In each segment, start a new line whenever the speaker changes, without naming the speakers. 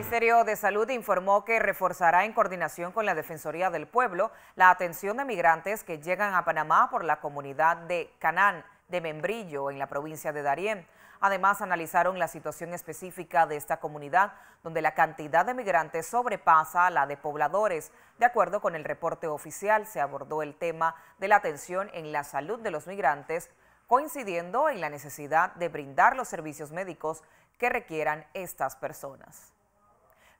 El Ministerio de Salud informó que reforzará en coordinación con la Defensoría del Pueblo la atención de migrantes que llegan a Panamá por la comunidad de Canán de Membrillo, en la provincia de Darién. Además, analizaron la situación específica de esta comunidad, donde la cantidad de migrantes sobrepasa a la de pobladores. De acuerdo con el reporte oficial, se abordó el tema de la atención en la salud de los migrantes, coincidiendo en la necesidad de brindar los servicios médicos que requieran estas personas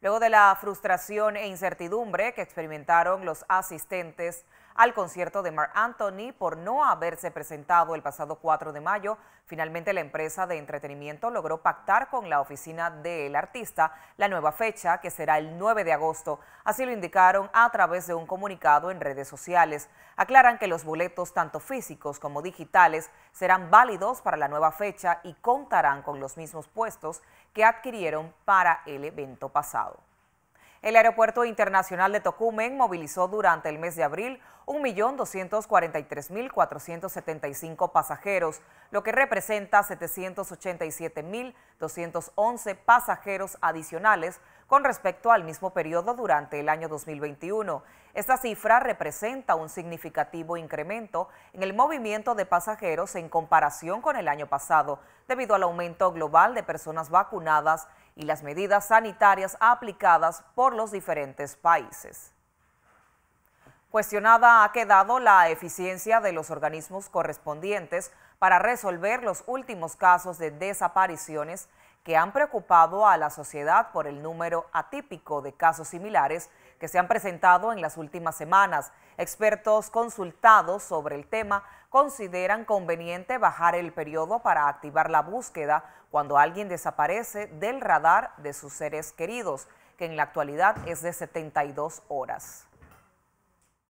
luego de la frustración e incertidumbre que experimentaron los asistentes al concierto de Mark Anthony por no haberse presentado el pasado 4 de mayo, finalmente la empresa de entretenimiento logró pactar con la oficina del artista la nueva fecha, que será el 9 de agosto. Así lo indicaron a través de un comunicado en redes sociales. Aclaran que los boletos, tanto físicos como digitales, serán válidos para la nueva fecha y contarán con los mismos puestos que adquirieron para el evento pasado. El Aeropuerto Internacional de Tocumen movilizó durante el mes de abril 1.243.475 pasajeros, lo que representa 787.211 pasajeros adicionales con respecto al mismo periodo durante el año 2021. Esta cifra representa un significativo incremento en el movimiento de pasajeros en comparación con el año pasado, debido al aumento global de personas vacunadas y las medidas sanitarias aplicadas por los diferentes países. Cuestionada ha quedado la eficiencia de los organismos correspondientes para resolver los últimos casos de desapariciones que han preocupado a la sociedad por el número atípico de casos similares que se han presentado en las últimas semanas. Expertos consultados sobre el tema consideran conveniente bajar el periodo para activar la búsqueda cuando alguien desaparece del radar de sus seres queridos, que en la actualidad es de 72 horas.